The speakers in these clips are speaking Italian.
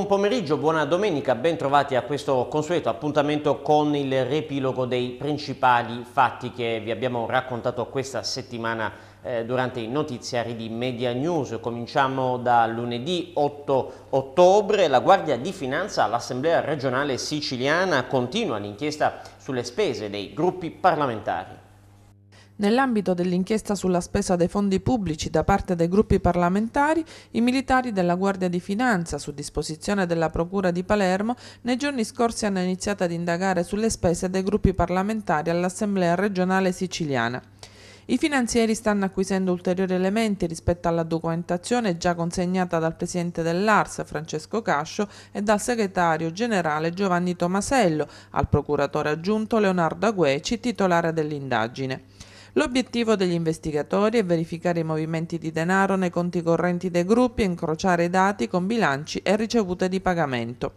Buon pomeriggio, buona domenica, ben trovati a questo consueto appuntamento con il riepilogo dei principali fatti che vi abbiamo raccontato questa settimana eh, durante i notiziari di Media News. Cominciamo da lunedì 8 ottobre, la Guardia di Finanza all'Assemblea regionale siciliana continua l'inchiesta sulle spese dei gruppi parlamentari. Nell'ambito dell'inchiesta sulla spesa dei fondi pubblici da parte dei gruppi parlamentari, i militari della Guardia di Finanza, su disposizione della Procura di Palermo, nei giorni scorsi hanno iniziato ad indagare sulle spese dei gruppi parlamentari all'Assemblea regionale siciliana. I finanzieri stanno acquisendo ulteriori elementi rispetto alla documentazione già consegnata dal presidente dell'ARS Francesco Cascio e dal segretario generale Giovanni Tomasello al procuratore aggiunto Leonardo Agueci, titolare dell'indagine. L'obiettivo degli investigatori è verificare i movimenti di denaro nei conti correnti dei gruppi e incrociare dati con bilanci e ricevute di pagamento.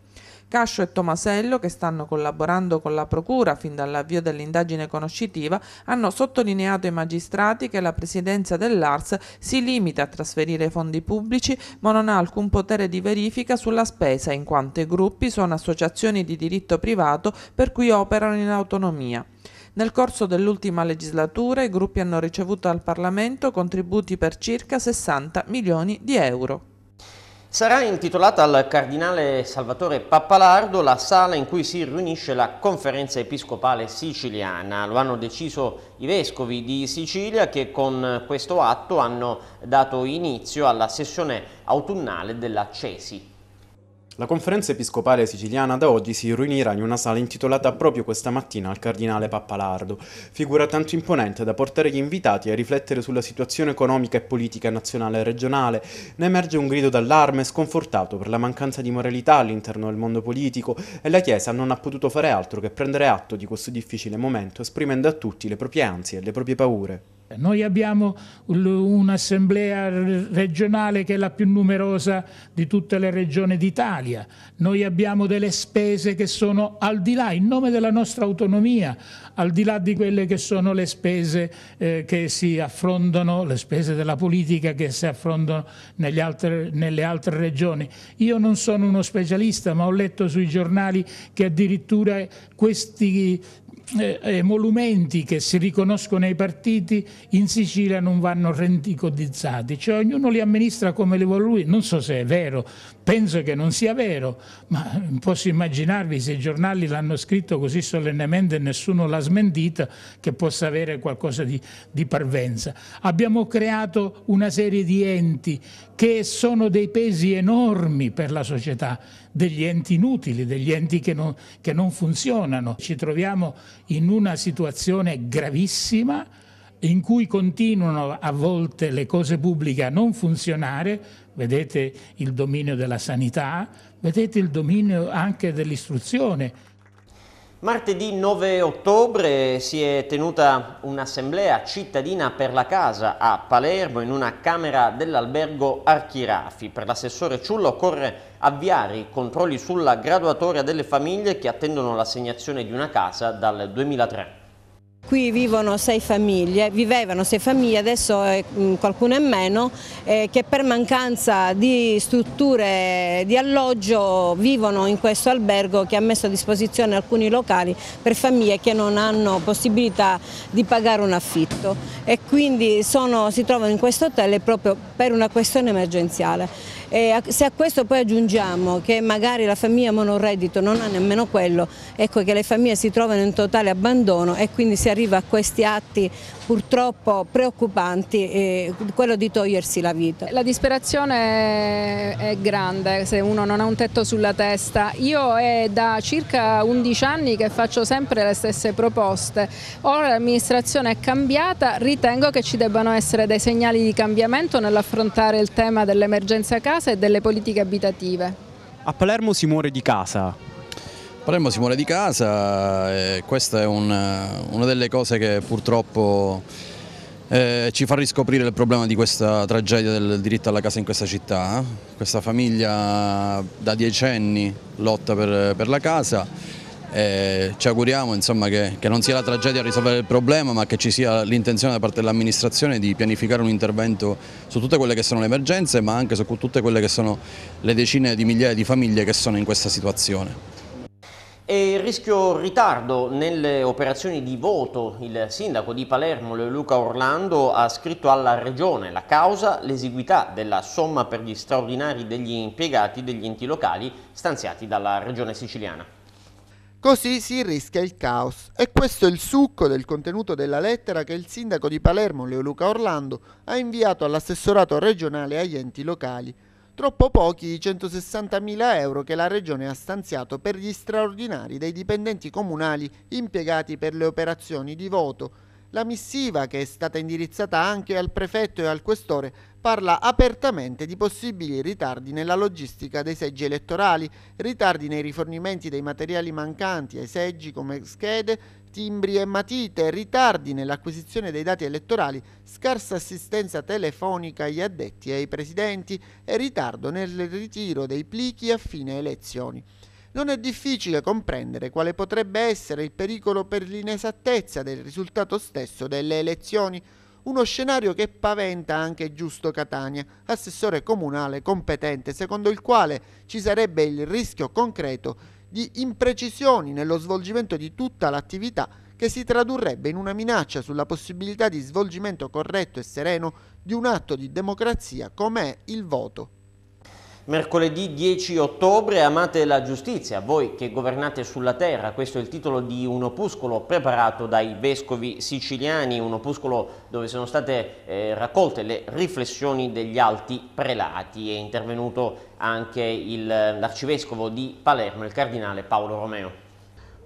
Cascio e Tomasello, che stanno collaborando con la Procura fin dall'avvio dell'indagine conoscitiva, hanno sottolineato ai magistrati che la presidenza dell'ARS si limita a trasferire fondi pubblici ma non ha alcun potere di verifica sulla spesa in quanto i gruppi sono associazioni di diritto privato per cui operano in autonomia. Nel corso dell'ultima legislatura i gruppi hanno ricevuto al Parlamento contributi per circa 60 milioni di euro. Sarà intitolata al Cardinale Salvatore Pappalardo la sala in cui si riunisce la conferenza episcopale siciliana. Lo hanno deciso i vescovi di Sicilia che con questo atto hanno dato inizio alla sessione autunnale della CESI. La conferenza episcopale siciliana da oggi si riunirà in una sala intitolata proprio questa mattina al cardinale Pappalardo, figura tanto imponente da portare gli invitati a riflettere sulla situazione economica e politica nazionale e regionale. Ne emerge un grido d'allarme sconfortato per la mancanza di moralità all'interno del mondo politico e la Chiesa non ha potuto fare altro che prendere atto di questo difficile momento esprimendo a tutti le proprie ansie e le proprie paure. Noi abbiamo un'assemblea regionale che è la più numerosa di tutte le regioni d'Italia, noi abbiamo delle spese che sono al di là, in nome della nostra autonomia, al di là di quelle che sono le spese eh, che si affrontano, le spese della politica che si affrontano altre, nelle altre regioni. Io non sono uno specialista, ma ho letto sui giornali che addirittura questi emolumenti eh, eh, che si riconoscono ai partiti in Sicilia non vanno rendicotizzati, cioè ognuno li amministra come li vuole lui, non so se è vero, penso che non sia vero, ma posso immaginarvi se i giornali l'hanno scritto così solennemente e nessuno l'ha smentita che possa avere qualcosa di, di parvenza. Abbiamo creato una serie di enti che sono dei pesi enormi per la società degli enti inutili, degli enti che non, che non funzionano. Ci troviamo in una situazione gravissima in cui continuano a volte le cose pubbliche a non funzionare, vedete il dominio della sanità, vedete il dominio anche dell'istruzione. Martedì 9 ottobre si è tenuta un'assemblea cittadina per la casa a Palermo in una camera dell'albergo Archirafi. Per l'assessore Ciullo occorre avviare i controlli sulla graduatoria delle famiglie che attendono l'assegnazione di una casa dal 2003. Qui vivono sei famiglie, vivevano sei famiglie, adesso eh, qualcuno è meno, eh, che per mancanza di strutture di alloggio vivono in questo albergo che ha messo a disposizione alcuni locali per famiglie che non hanno possibilità di pagare un affitto e quindi sono, si trovano in questo hotel proprio per una questione emergenziale. E se a questo poi aggiungiamo che magari la famiglia monoreddito non ha nemmeno quello, ecco che le famiglie si trovano in totale abbandono e quindi si arriva a questi atti purtroppo preoccupanti, eh, quello di togliersi la vita. La disperazione è grande se uno non ha un tetto sulla testa. Io è da circa 11 anni che faccio sempre le stesse proposte. Ora l'amministrazione è cambiata, ritengo che ci debbano essere dei segnali di cambiamento nell'affrontare il tema dell'emergenza casa casa e delle politiche abitative. A Palermo si muore di casa, Palermo si muore di casa e questa è una, una delle cose che purtroppo eh, ci fa riscoprire il problema di questa tragedia del diritto alla casa in questa città. Eh. Questa famiglia da dieci anni lotta per, per la casa eh, ci auguriamo insomma, che, che, non sia la tragedia a risolvere il problema ma che ci sia l'intenzione da parte dell'amministrazione di pianificare un intervento su tutte quelle che sono le emergenze ma anche su tutte quelle che sono le decine di migliaia di famiglie che sono in questa situazione. E il rischio ritardo nelle operazioni di voto, il sindaco di Palermo Luca Orlando ha scritto alla regione la causa l'esiguità della somma per gli straordinari degli impiegati degli enti locali stanziati dalla regione siciliana. Così si rischia il caos. E questo è il succo del contenuto della lettera che il sindaco di Palermo, Leo Luca Orlando, ha inviato all'assessorato regionale e agli enti locali. Troppo pochi i 160.000 euro che la Regione ha stanziato per gli straordinari dei dipendenti comunali impiegati per le operazioni di voto la missiva, che è stata indirizzata anche al prefetto e al questore, parla apertamente di possibili ritardi nella logistica dei seggi elettorali, ritardi nei rifornimenti dei materiali mancanti ai seggi come schede, timbri e matite, ritardi nell'acquisizione dei dati elettorali, scarsa assistenza telefonica agli addetti e ai presidenti e ritardo nel ritiro dei plichi a fine elezioni non è difficile comprendere quale potrebbe essere il pericolo per l'inesattezza del risultato stesso delle elezioni, uno scenario che paventa anche Giusto Catania, assessore comunale competente, secondo il quale ci sarebbe il rischio concreto di imprecisioni nello svolgimento di tutta l'attività che si tradurrebbe in una minaccia sulla possibilità di svolgimento corretto e sereno di un atto di democrazia come è il voto. Mercoledì 10 ottobre, amate la giustizia, voi che governate sulla terra, questo è il titolo di un opuscolo preparato dai vescovi siciliani, un opuscolo dove sono state eh, raccolte le riflessioni degli alti prelati, è intervenuto anche l'arcivescovo di Palermo, il cardinale Paolo Romeo.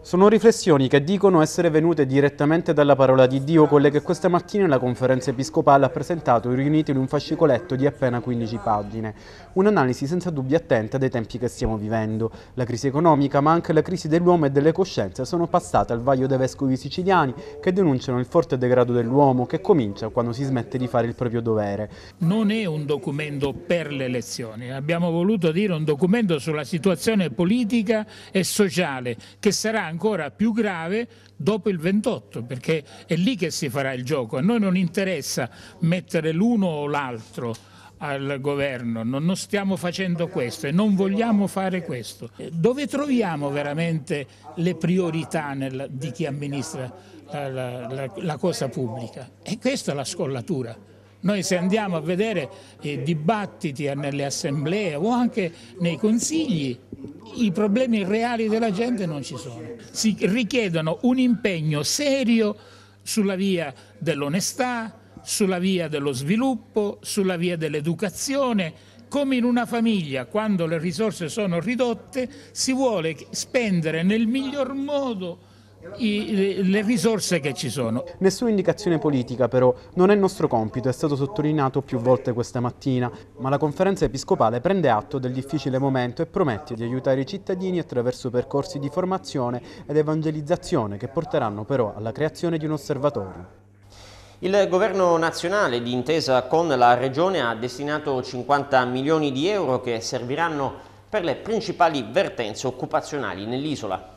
Sono riflessioni che dicono essere venute direttamente dalla parola di Dio, quelle che questa mattina la conferenza episcopale ha presentato riunite in un fascicoletto di appena 15 pagine. Un'analisi senza dubbio attenta dei tempi che stiamo vivendo. La crisi economica, ma anche la crisi dell'uomo e delle coscienze sono passate al vaglio dei vescovi siciliani che denunciano il forte degrado dell'uomo che comincia quando si smette di fare il proprio dovere. Non è un documento per le elezioni, abbiamo voluto dire un documento sulla situazione politica e sociale che sarà ancora ancora più grave dopo il 28, perché è lì che si farà il gioco. A noi non interessa mettere l'uno o l'altro al governo, non, non stiamo facendo questo e non vogliamo fare questo. Dove troviamo veramente le priorità nel, di chi amministra la, la, la, la cosa pubblica? E questa è la scollatura. Noi se andiamo a vedere i eh, dibattiti nelle assemblee o anche nei consigli, i problemi reali della gente non ci sono. Si richiedono un impegno serio sulla via dell'onestà, sulla via dello sviluppo, sulla via dell'educazione. Come in una famiglia, quando le risorse sono ridotte, si vuole spendere nel miglior modo i, le risorse che ci sono. Nessuna indicazione politica però, non è il nostro compito, è stato sottolineato più volte questa mattina, ma la conferenza episcopale prende atto del difficile momento e promette di aiutare i cittadini attraverso percorsi di formazione ed evangelizzazione che porteranno però alla creazione di un osservatorio. Il governo nazionale, d'intesa con la Regione, ha destinato 50 milioni di euro che serviranno per le principali vertenze occupazionali nell'isola.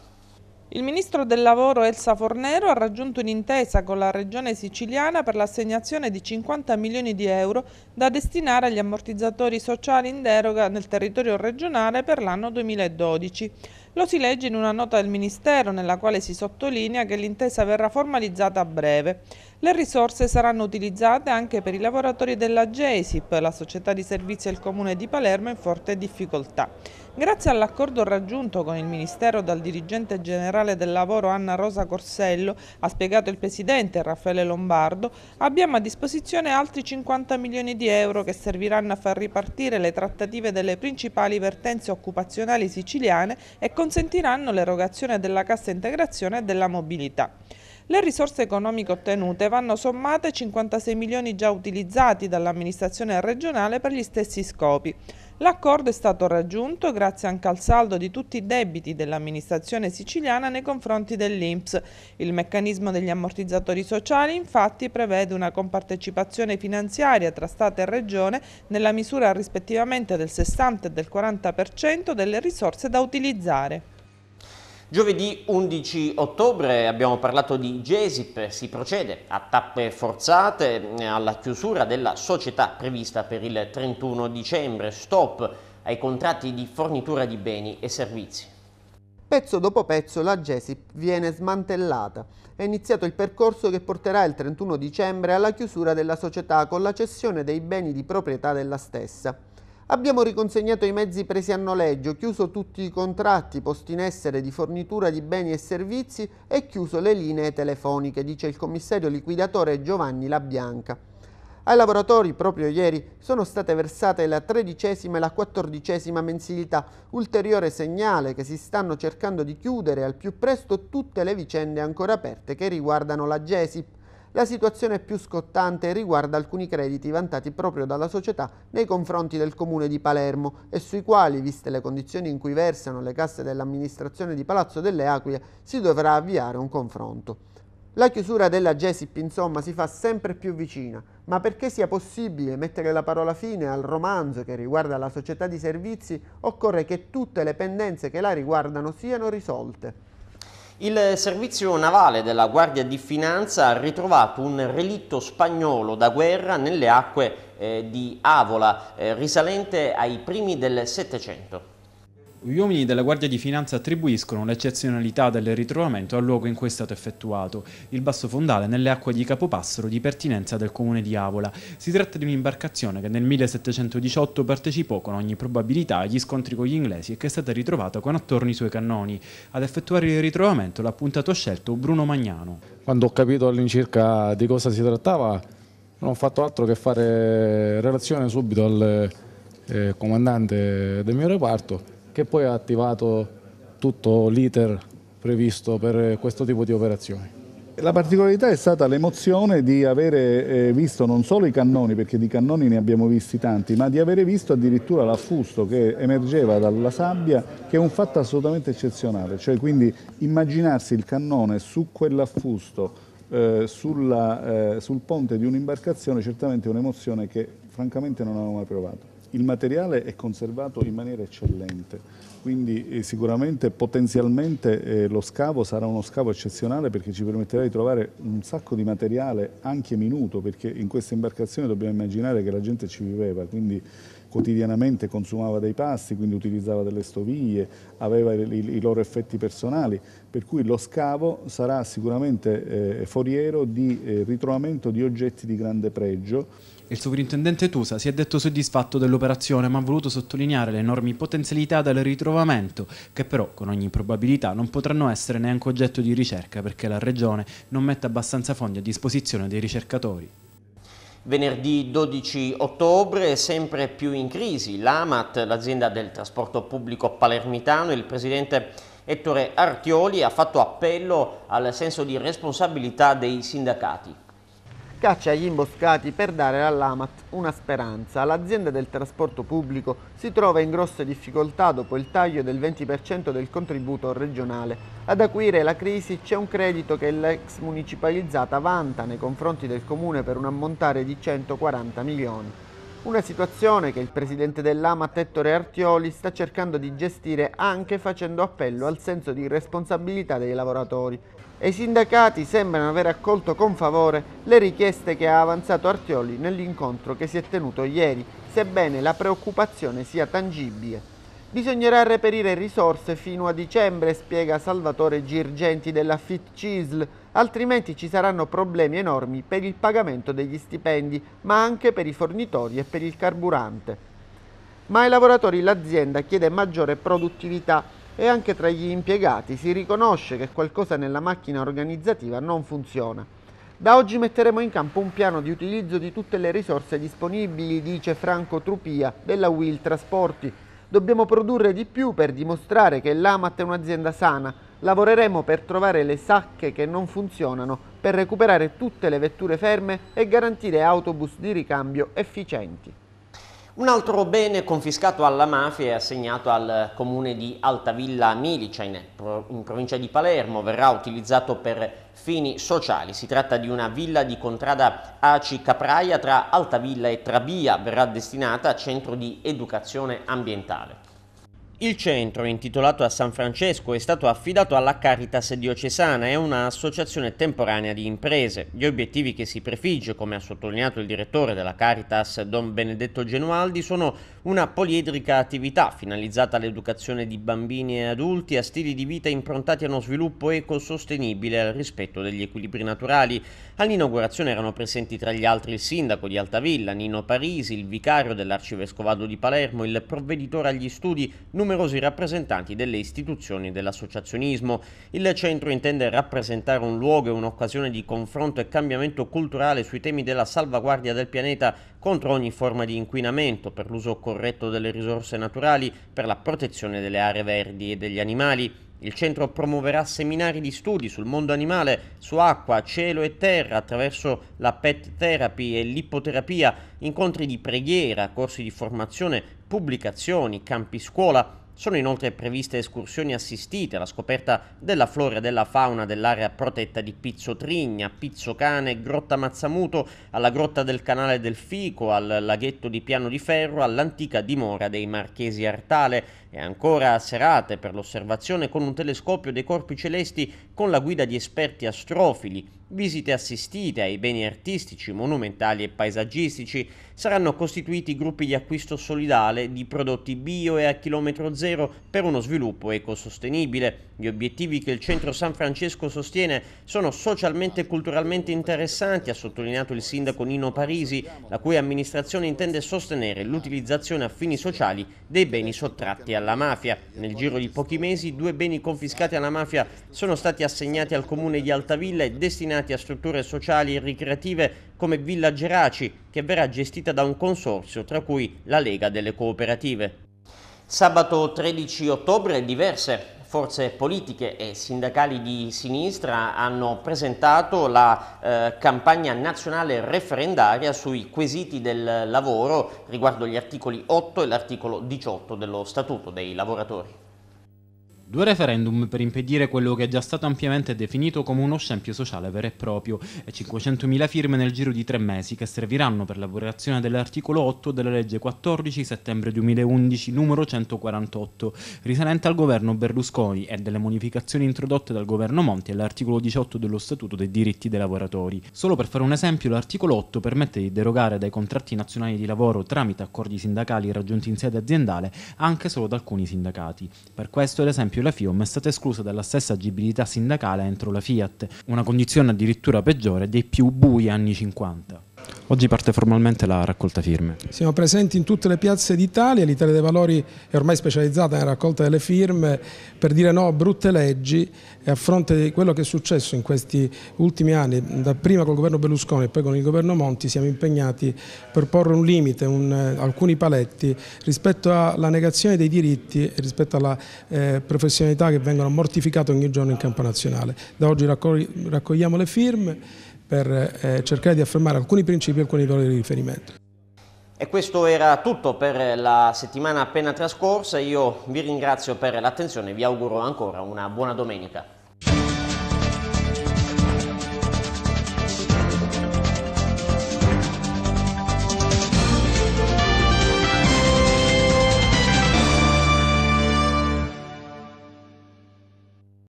Il ministro del lavoro Elsa Fornero ha raggiunto un'intesa con la regione siciliana per l'assegnazione di 50 milioni di euro da destinare agli ammortizzatori sociali in deroga nel territorio regionale per l'anno 2012. Lo si legge in una nota del Ministero nella quale si sottolinea che l'intesa verrà formalizzata a breve. Le risorse saranno utilizzate anche per i lavoratori della GESIP, la società di servizi del Comune di Palermo in forte difficoltà. Grazie all'accordo raggiunto con il Ministero dal dirigente generale del lavoro Anna Rosa Corsello, ha spiegato il Presidente Raffaele Lombardo, abbiamo a disposizione altri 50 milioni di euro che serviranno a far ripartire le trattative delle principali vertenze occupazionali siciliane e consentiranno l'erogazione della cassa integrazione e della mobilità. Le risorse economiche ottenute vanno sommate 56 milioni già utilizzati dall'amministrazione regionale per gli stessi scopi. L'accordo è stato raggiunto grazie anche al saldo di tutti i debiti dell'amministrazione siciliana nei confronti dell'INPS. Il meccanismo degli ammortizzatori sociali infatti prevede una compartecipazione finanziaria tra Stato e Regione nella misura rispettivamente del 60 e del 40% delle risorse da utilizzare. Giovedì 11 ottobre abbiamo parlato di Gesip, si procede a tappe forzate eh, alla chiusura della società prevista per il 31 dicembre, stop ai contratti di fornitura di beni e servizi. Pezzo dopo pezzo la Gesip viene smantellata. È iniziato il percorso che porterà il 31 dicembre alla chiusura della società con la cessione dei beni di proprietà della stessa. Abbiamo riconsegnato i mezzi presi a noleggio, chiuso tutti i contratti posti in essere di fornitura di beni e servizi e chiuso le linee telefoniche, dice il commissario liquidatore Giovanni Labianca. Ai lavoratori, proprio ieri, sono state versate la tredicesima e la quattordicesima mensilità, ulteriore segnale che si stanno cercando di chiudere al più presto tutte le vicende ancora aperte che riguardano la GESIP. La situazione più scottante riguarda alcuni crediti vantati proprio dalla società nei confronti del Comune di Palermo e sui quali, viste le condizioni in cui versano le casse dell'amministrazione di Palazzo delle Aquile, si dovrà avviare un confronto. La chiusura della GESIP insomma si fa sempre più vicina, ma perché sia possibile mettere la parola fine al romanzo che riguarda la società di servizi occorre che tutte le pendenze che la riguardano siano risolte. Il servizio navale della Guardia di Finanza ha ritrovato un relitto spagnolo da guerra nelle acque eh, di Avola, eh, risalente ai primi del Settecento. Gli uomini della Guardia di Finanza attribuiscono l'eccezionalità del ritrovamento al luogo in cui è stato effettuato, il basso fondale nelle acque di Capopassero di pertinenza del comune di Avola. Si tratta di un'imbarcazione che nel 1718 partecipò con ogni probabilità agli scontri con gli inglesi e che è stata ritrovata con attorno i suoi cannoni. Ad effettuare il ritrovamento l'ha puntato scelto Bruno Magnano. Quando ho capito all'incirca di cosa si trattava non ho fatto altro che fare relazione subito al eh, comandante del mio reparto che poi ha attivato tutto l'iter previsto per eh, questo tipo di operazioni. La particolarità è stata l'emozione di avere eh, visto non solo i cannoni, perché di cannoni ne abbiamo visti tanti, ma di avere visto addirittura l'affusto che emergeva dalla sabbia, che è un fatto assolutamente eccezionale. Cioè quindi immaginarsi il cannone su quell'affusto, eh, sulla, eh, sul ponte di un'imbarcazione, certamente è un'emozione che francamente non avevo mai provato il materiale è conservato in maniera eccellente, quindi eh, sicuramente potenzialmente eh, lo scavo sarà uno scavo eccezionale perché ci permetterà di trovare un sacco di materiale anche minuto, perché in questa imbarcazione dobbiamo immaginare che la gente ci viveva, quindi quotidianamente consumava dei pasti, quindi utilizzava delle stoviglie, aveva i, i, loro effetti personali, per cui lo scavo sarà sicuramente eh, foriero di eh, ritrovamento di oggetti di grande pregio. Il sovrintendente Tusa si è detto soddisfatto dell'operazione ma ha voluto sottolineare le enormi potenzialità del ritrovamento che però con ogni probabilità non potranno essere neanche oggetto di ricerca perché la Regione non mette abbastanza fondi a disposizione dei ricercatori. Venerdì 12 ottobre, sempre più in crisi, l'AMAT, l'azienda del trasporto pubblico palermitano, il presidente Ettore Artioli ha fatto appello al senso di responsabilità dei sindacati caccia agli imboscati per dare all'Amat una speranza. L'azienda del trasporto pubblico si trova in grosse difficoltà dopo il taglio del 20% del contributo regionale. Ad acuire la crisi c'è un credito che l'ex municipalizzata vanta nei confronti del comune per un ammontare di 140 milioni. Una situazione che il presidente dell'AMAT Ettore Artioli, sta cercando di gestire anche facendo appello al senso di responsabilità dei lavoratori e i sindacati sembrano aver accolto con favore le richieste che ha avanzato Artioli nell'incontro che si è tenuto ieri, sebbene la preoccupazione sia tangibile. Bisognerà reperire risorse fino a dicembre, spiega Salvatore Girgenti della Fit CISL, altrimenti ci saranno problemi enormi per il pagamento degli stipendi, ma anche per i fornitori e per il carburante. Ma ai lavoratori l'azienda chiede maggiore produttività e anche tra gli impiegati si riconosce che qualcosa nella macchina organizzativa non funziona. Da oggi metteremo in campo un piano di utilizzo di tutte le risorse disponibili, dice Franco Trupia della Will Trasporti. Dobbiamo produrre di più per dimostrare che l'AMAT è un'azienda sana. Lavoreremo per trovare le sacche che non funzionano, per recuperare tutte le vetture ferme e garantire autobus di ricambio efficienti. Un altro bene confiscato alla mafia è assegnato al comune di Altavilla Milicia in, in provincia di Palermo, verrà utilizzato per fini sociali. Si tratta di una villa di contrada Aci Capraia tra Altavilla e Trabia, verrà destinata a centro di educazione ambientale. Il centro, intitolato a San Francesco, è stato affidato alla Caritas diocesana e a un'associazione temporanea di imprese. Gli obiettivi che si prefigge, come ha sottolineato il direttore della Caritas, Don Benedetto Genualdi, sono una poliedrica attività finalizzata all'educazione di bambini e adulti a stili di vita improntati a uno sviluppo ecosostenibile e al rispetto degli equilibri naturali. All'inaugurazione erano presenti tra gli altri il sindaco di Altavilla, Nino Parisi, il vicario dell'arcivescovado di Palermo, il provveditore agli studi, numero numerosi rappresentanti delle istituzioni dell'associazionismo. Il centro intende rappresentare un luogo e un'occasione di confronto e cambiamento culturale sui temi della salvaguardia del pianeta contro ogni forma di inquinamento, per l'uso corretto delle risorse naturali, per la protezione delle aree verdi e degli animali il centro promuoverà seminari di studi sul mondo animale, su acqua, cielo e terra attraverso la pet therapy e l'ippoterapia, incontri di preghiera, corsi di formazione, pubblicazioni, campi scuola. Sono inoltre previste escursioni assistite alla scoperta della flora e della fauna dell'area protetta di Pizzo Trigna, Pizzo Cane, Grotta Mazzamuto, alla grotta del canale del Fico, al laghetto di Piano di Ferro, all'antica dimora dei Marchesi Artale e ancora a serate per l'osservazione con un telescopio dei corpi celesti con la guida di esperti astrofili, visite assistite ai beni artistici, monumentali e paesaggistici, saranno costituiti gruppi di acquisto solidale di prodotti bio e a chilometro zero per uno sviluppo ecosostenibile. Gli obiettivi che il Centro San Francesco sostiene sono socialmente e culturalmente interessanti, ha sottolineato il sindaco Nino Parisi, la cui amministrazione intende sostenere l'utilizzazione a fini sociali dei beni sottratti al alla mafia. Nel giro di pochi mesi due beni confiscati alla mafia sono stati assegnati al comune di Altavilla e destinati a strutture sociali e ricreative come Villa Geraci, che verrà gestita da un consorzio, tra cui la Lega delle Cooperative. Sabato 13 ottobre diverse forze politiche e sindacali di sinistra hanno presentato la eh, campagna nazionale referendaria sui quesiti del lavoro riguardo gli articoli 8 e l'articolo 18 dello Statuto dei lavoratori. Due referendum per impedire quello che è già stato ampiamente definito come uno scempio sociale vero e proprio e 500.000 firme nel giro di tre mesi che serviranno per l'elaborazione dell'articolo 8 della legge 14 settembre 2011 numero 148, risalente al governo Berlusconi e delle modificazioni introdotte dal governo Monti all'articolo 18 dello Statuto dei diritti dei lavoratori. Solo per fare un esempio, l'articolo 8 permette di derogare dai contratti nazionali di lavoro tramite accordi sindacali raggiunti in sede aziendale anche solo da alcuni sindacati. Per questo, ad esempio, esempio la FIOM è stata esclusa dalla stessa agibilità sindacale entro la Fiat, una condizione addirittura peggiore dei più bui anni 50. Oggi parte formalmente la raccolta firme. Siamo presenti in tutte le piazze d'Italia, l'Italia dei Valori è ormai specializzata nella raccolta delle firme per dire no a brutte leggi e a fronte di quello che è successo in questi ultimi anni, da prima col governo Berlusconi e poi con il governo Monti, siamo impegnati per porre un limite, un, eh, alcuni paletti rispetto alla negazione dei diritti e rispetto alla eh, professionalità che vengono mortificate ogni giorno in campo nazionale. Da oggi raccogliamo le firme per eh, cercare di affermare alcuni principi e alcuni valori di riferimento. E questo era tutto per la settimana appena trascorsa, io vi ringrazio per l'attenzione e vi auguro ancora una buona domenica.